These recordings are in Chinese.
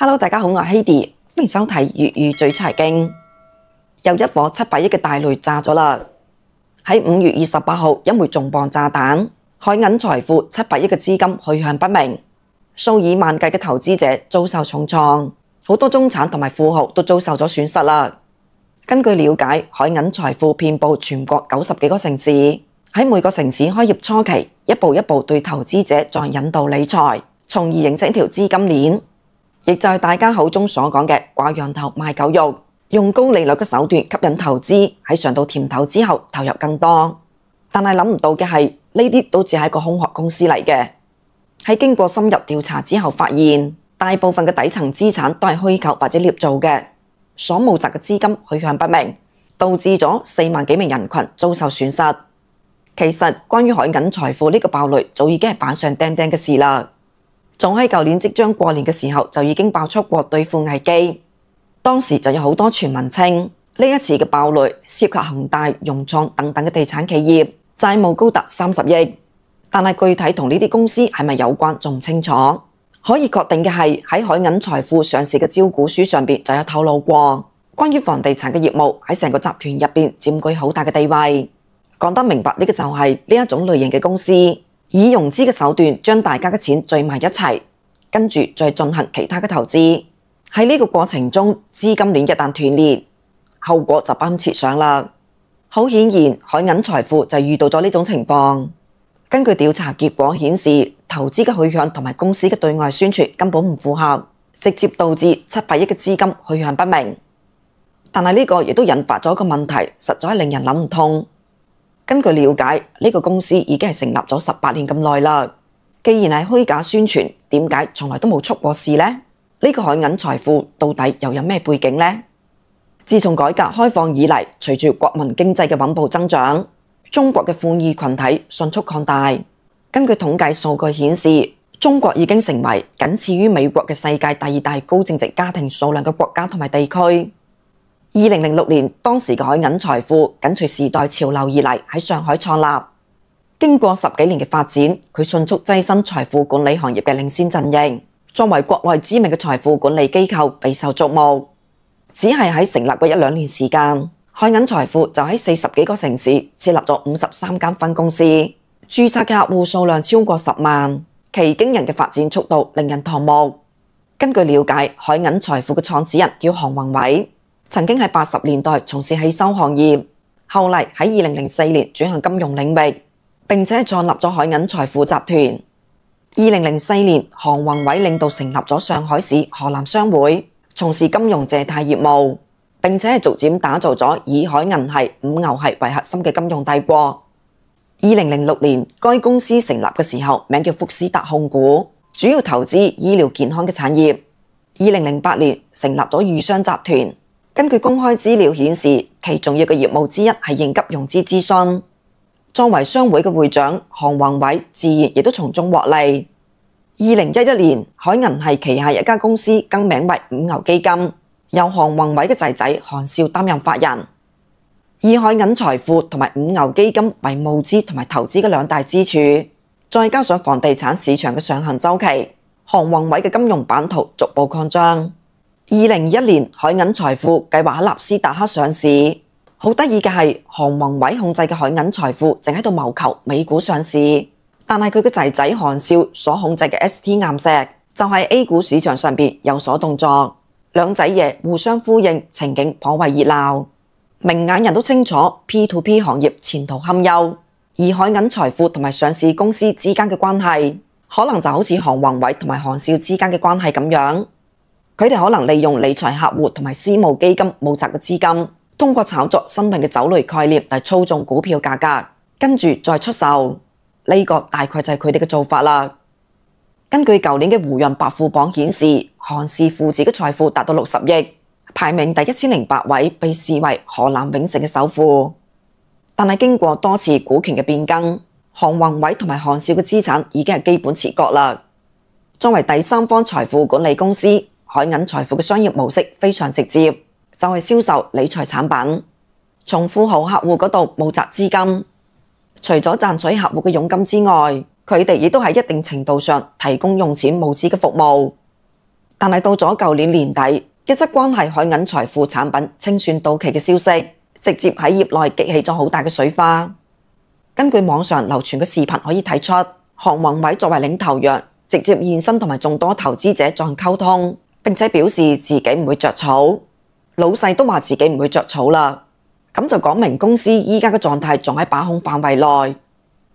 Hello，大家好，我系 h e d y 欢迎收睇粤语最财经。又一火七百亿嘅大雷炸咗啦！喺五月二十八号，一枚重磅炸弹，海银财富七百亿嘅资金去向不明，数以万计嘅投资者遭受重创，好多中产同埋富豪都遭受咗损失啦。根据了解，海银财富遍布全国九十几个城市，喺每个城市开业初期，一步一步对投资者在引导理财，从而形成一条资金链。亦就系大家口中所讲嘅挂羊头卖狗肉，用高利率嘅手段吸引投资，喺尝到甜头之后投入更多。但系谂唔到嘅系呢啲都只系一个空壳公司嚟嘅。喺经过深入调查之后，发现大部分嘅底层资产都系虚构或者捏造嘅，所募集嘅资金去向不明，导致咗四万几名人群遭受损失。其实关于海银财富呢个暴雷，早已经系板上钉钉嘅事啦。早喺旧年即将过年嘅时候就已经爆出过兑付危机，当时就有好多传闻称呢一次嘅暴雷涉及恒大、融创等等嘅地产企业，债务高达三十亿。但係具体同呢啲公司係咪有关，仲清楚？可以确定嘅係喺海银财富上市嘅招股书上面就有透露过，关于房地产嘅业务喺成个集团入面占据好大嘅地位。講得明白呢个就係呢一种类型嘅公司。以融资嘅手段将大家嘅钱聚埋一齐，跟住再进行其他嘅投资。喺呢个过程中，资金链一旦断裂，后果就不堪设想啦。好显然，海银财富就遇到咗呢种情况。根据调查结果显示，投资嘅去向同埋公司嘅对外宣传根本唔符合，直接导致七百亿嘅资金去向不明。但系呢个亦都引发咗个问题，实在令人谂唔通。根据了解，呢个公司已经係成立咗十八年咁耐啦。既然係虚假宣传，點解从来都冇出过事呢？呢个海银财富到底又有咩背景呢？自从改革开放以嚟，随住国民经济嘅稳步增长，中国嘅富裕群体迅速扩大。根据统计数据显示，中国已经成为仅次于美国嘅世界第二大高净值家庭数量嘅国家同埋地区。二零零六年，当时嘅海银财富紧随时代潮流而嚟喺上海创立。经过十几年嘅发展，佢迅速跻身财富管理行业嘅领先阵营，作为国外知名嘅财富管理机构备受瞩目。只係喺成立过一两年时间，海银财富就喺四十几个城市设立咗五十三间分公司，注册嘅客户数量超过十万，其惊人嘅发展速度令人瞠目。根据了解，海银财富嘅创始人叫韩宏伟。曾经喺八十年代从事汽修行业，后嚟喺二零零四年转向金融领域，并且創创立咗海银财富集团。二零零四年，韩宏伟领导成立咗上海市河南商会，从事金融借贷业务，并且逐渐打造咗以海银系、五牛系为核心嘅金融帝国。二零零六年，该公司成立嘅时候名叫福斯达控股，主要投资医疗健康嘅产业。二零零八年，成立咗豫商集团。根据公开资料显示，其重要嘅业务之一系应急融资咨询。作为商会嘅会长，韩宏伟自然亦都从中获利。二零一一年，海银系旗下一家公司更名为五牛基金，由韩宏伟嘅仔仔韩少担任法人。以海银财富同埋五牛基金为募资同埋投资嘅两大支柱，再加上房地产市场嘅上行周期，韩宏伟嘅金融版图逐步扩张。二零二一年，海银财富计划喺纳斯达克上市。好得意嘅系，韩宏伟控制嘅海银财富正喺度谋求美股上市，但系佢嘅仔仔韩少所控制嘅 ST 岩石就系 A 股市场上边有所动作。两仔爷互相呼应，情景颇为热闹。明眼人都清楚，P to P 行业前途堪忧，而海银财富同埋上市公司之间嘅关系，可能就好似韩宏伟同埋韩少之间嘅关系咁样。佢哋可能利用理财客户同埋私募基金募集嘅资金，通过炒作新嘅酒类概念嚟操纵股票价格，跟住再出售。呢个大概就系佢哋嘅做法啦。根据旧年嘅胡润百富榜显示，韩氏父子嘅财富达到六十亿，排名第一千零八位，被视为河南永城嘅首富。但系经过多次股权嘅变更，韩宏伟同埋韩少嘅资产已经系基本撤角啦。作为第三方财富管理公司。海銀財富嘅商業模式非常直接，就係銷售理財產品，從富豪客户嗰度募集資金。除咗賺取客户嘅佣金之外，佢哋亦都喺一定程度上提供用錢募資嘅服務。但係到咗舊年年底，一則關係海銀財富產品清算到期嘅消息，直接喺業內激起咗好大嘅水花。根據網上流傳嘅視頻可以睇出，韓宏偉作為領頭羊。直接現身同埋眾多投資者進行溝通。并且表示自己唔会着草，老细都話自己唔会着草啦，咁就講明公司依家嘅状态仲喺把控范围内。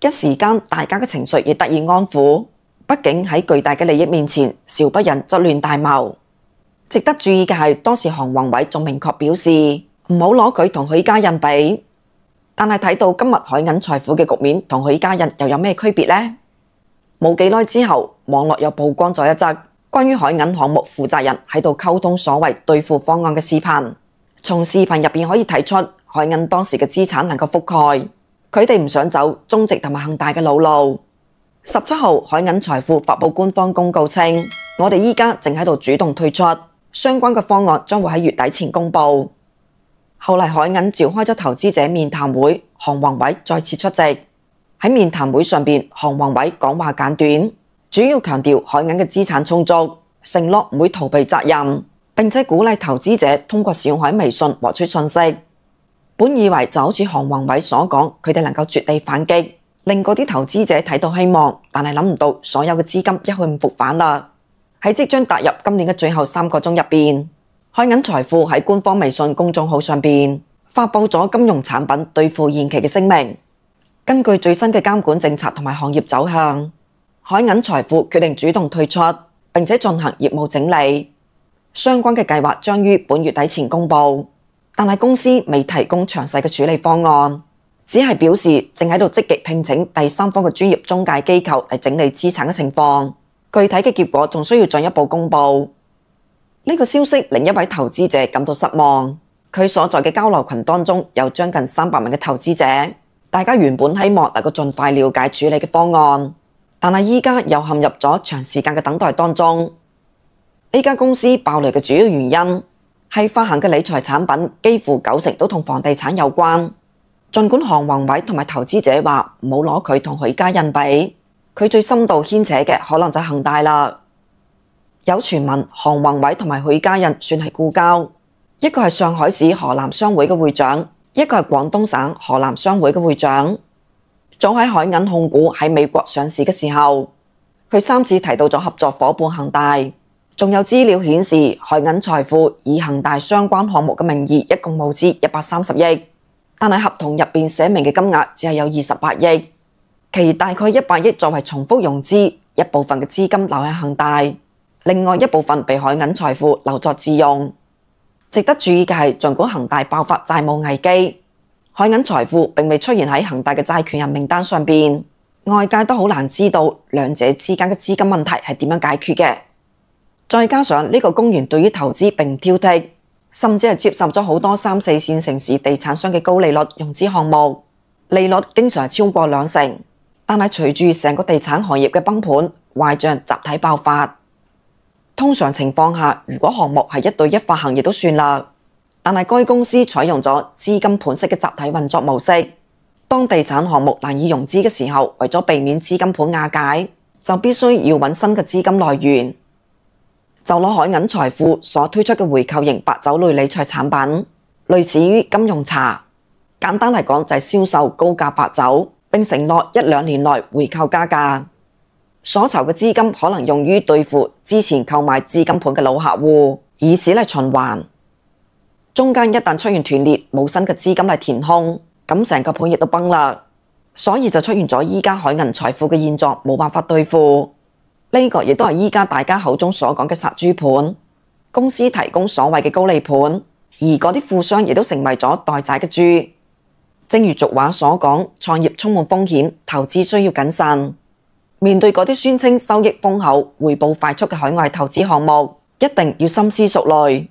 一时间大家嘅情绪亦得以安抚，毕竟喺巨大嘅利益面前，小不忍则乱大谋。值得注意嘅係，当时韓宏偉仲明确表示唔好攞佢同许家印比，但係睇到今日海银财富嘅局面同许家印又有咩区别呢？冇幾耐之后，网络又曝光咗一则。关于海银项目负责人喺度沟通所谓兑付方案嘅视频，从视频入边可以睇出海银当时嘅资产能够覆盖，佢哋唔想走中植同埋恒大嘅老路。十七号海银财富发布官方公告称，我哋依家正喺度主动退出，相关嘅方案将会喺月底前公布。后嚟海银召开咗投资者面谈会，韩宏伟再次出席喺面谈会上边，项宏伟讲话简短。主要强调海银嘅资产充足，承诺唔会逃避责任，并且鼓励投资者通过小海微信获取信息。本以为就好似韩宏伟所讲，佢哋能够绝地反击，令嗰啲投资者睇到希望，但系谂唔到所有嘅资金一去唔复返啦。喺即将踏入今年嘅最后三个钟入边，海银财富喺官方微信公众号上边发布咗金融产品兑付延期嘅声明。根据最新嘅监管政策同埋行业走向。海银财富决定主动退出，并且进行业务整理，相关嘅计划将于本月底前公布，但系公司未提供详细嘅处理方案，只系表示正喺度积极聘请第三方嘅专业中介机构嚟整理资产嘅情况，具体嘅结果仲需要进一步公布。呢个消息令一位投资者感到失望，佢所在嘅交流群当中有将近三百名嘅投资者，大家原本希望能够尽快了解处理嘅方案。但系依家又陷入咗长时间嘅等待当中。呢间公司爆雷嘅主要原因系发行嘅理财产品几乎九成都同房地产有关。尽管航宏伟同埋投资者话好攞佢同许家印比，佢最深度牵扯嘅可能就系恒大啦。有传闻航宏伟同埋许家印算系故交，一个系上海市河南商会嘅会长，一个系广东省河南商会嘅会长。早喺海银控股喺美国上市嘅时候，佢三次提到咗合作伙伴恒大。仲有资料显示，海银财富以恒大相关项目嘅名义一共募资一百三十亿，但喺合同入面写明嘅金额只係有二十八亿，其余大概一百亿作为重复融资，一部分嘅资金留喺恒大，另外一部分被海银财富留作自用。值得注意嘅係，尽管恒大爆发债务危机。海银财富并未出现喺恒大嘅债权人名单上边，外界都好难知道两者之间嘅资金问题系点样解决嘅。再加上呢个公园对于投资并唔挑剔，甚至系接受咗好多三四线城市地产商嘅高利率融资项目，利率经常系超过两成。但系随住成个地产行业嘅崩盘，坏账集体爆发。通常情况下，如果项目系一对一发行，亦都算啦。但系该公司采用咗资金盘式嘅集体运作模式，当地产项目难以融资嘅时候，为咗避免资金盘瓦解，就必须要搵新嘅资金来源。就攞海银财富所推出嘅回购型白酒类理财产品，类似于金融茶，简单嚟讲就系销售高价白酒，并承诺一两年内回购加价，所筹嘅资金可能用于對付之前购买资金盘嘅老客户，以此嚟循环。中间一旦出现断裂，冇新嘅资金嚟填空，咁成个盘亦都崩啦。所以就出现咗依家海银财富嘅现状，冇办法兑付。呢个亦都系依家大家口中所讲嘅杀猪盘。公司提供所谓嘅高利盘，而嗰啲富商亦都成为咗待宰嘅猪。正如俗话所讲，创业充满风险，投资需要谨慎。面对嗰啲宣称收益丰厚、回报快速嘅海外投资项目，一定要深思熟虑。